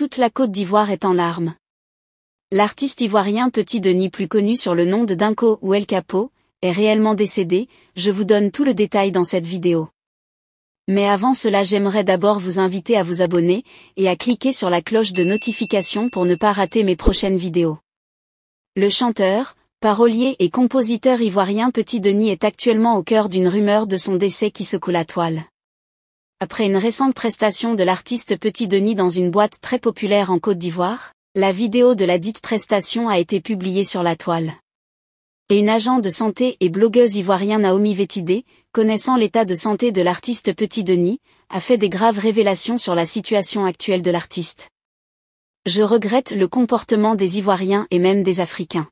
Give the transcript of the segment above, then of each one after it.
Toute la Côte d'Ivoire est en larmes. L'artiste ivoirien Petit Denis plus connu sur le nom de Dinko ou El Capo, est réellement décédé, je vous donne tout le détail dans cette vidéo. Mais avant cela j'aimerais d'abord vous inviter à vous abonner, et à cliquer sur la cloche de notification pour ne pas rater mes prochaines vidéos. Le chanteur, parolier et compositeur ivoirien Petit Denis est actuellement au cœur d'une rumeur de son décès qui secoue la toile. Après une récente prestation de l'artiste Petit Denis dans une boîte très populaire en Côte d'Ivoire, la vidéo de la dite prestation a été publiée sur la toile. Et une agent de santé et blogueuse ivoirienne Naomi Vétidé, connaissant l'état de santé de l'artiste Petit Denis, a fait des graves révélations sur la situation actuelle de l'artiste. Je regrette le comportement des Ivoiriens et même des Africains.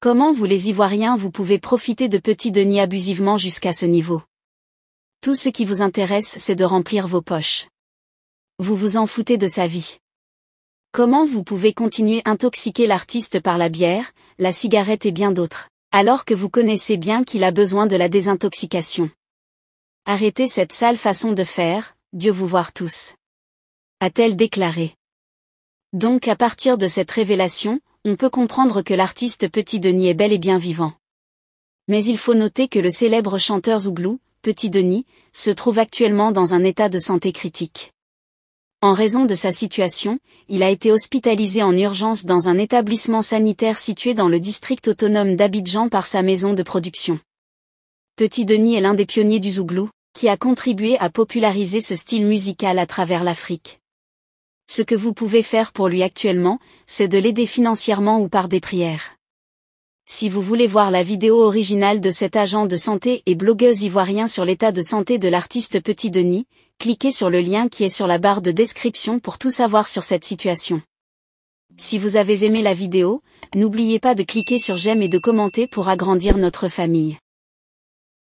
Comment vous les Ivoiriens vous pouvez profiter de Petit Denis abusivement jusqu'à ce niveau tout ce qui vous intéresse, c'est de remplir vos poches. Vous vous en foutez de sa vie. Comment vous pouvez continuer intoxiquer l'artiste par la bière, la cigarette et bien d'autres, alors que vous connaissez bien qu'il a besoin de la désintoxication Arrêtez cette sale façon de faire, Dieu vous voir tous. A-t-elle déclaré. Donc à partir de cette révélation, on peut comprendre que l'artiste Petit Denis est bel et bien vivant. Mais il faut noter que le célèbre chanteur Zouglou, Petit Denis, se trouve actuellement dans un état de santé critique. En raison de sa situation, il a été hospitalisé en urgence dans un établissement sanitaire situé dans le district autonome d'Abidjan par sa maison de production. Petit Denis est l'un des pionniers du Zouglou, qui a contribué à populariser ce style musical à travers l'Afrique. Ce que vous pouvez faire pour lui actuellement, c'est de l'aider financièrement ou par des prières. Si vous voulez voir la vidéo originale de cet agent de santé et blogueuse ivoirien sur l'état de santé de l'artiste Petit Denis, cliquez sur le lien qui est sur la barre de description pour tout savoir sur cette situation. Si vous avez aimé la vidéo, n'oubliez pas de cliquer sur j'aime et de commenter pour agrandir notre famille.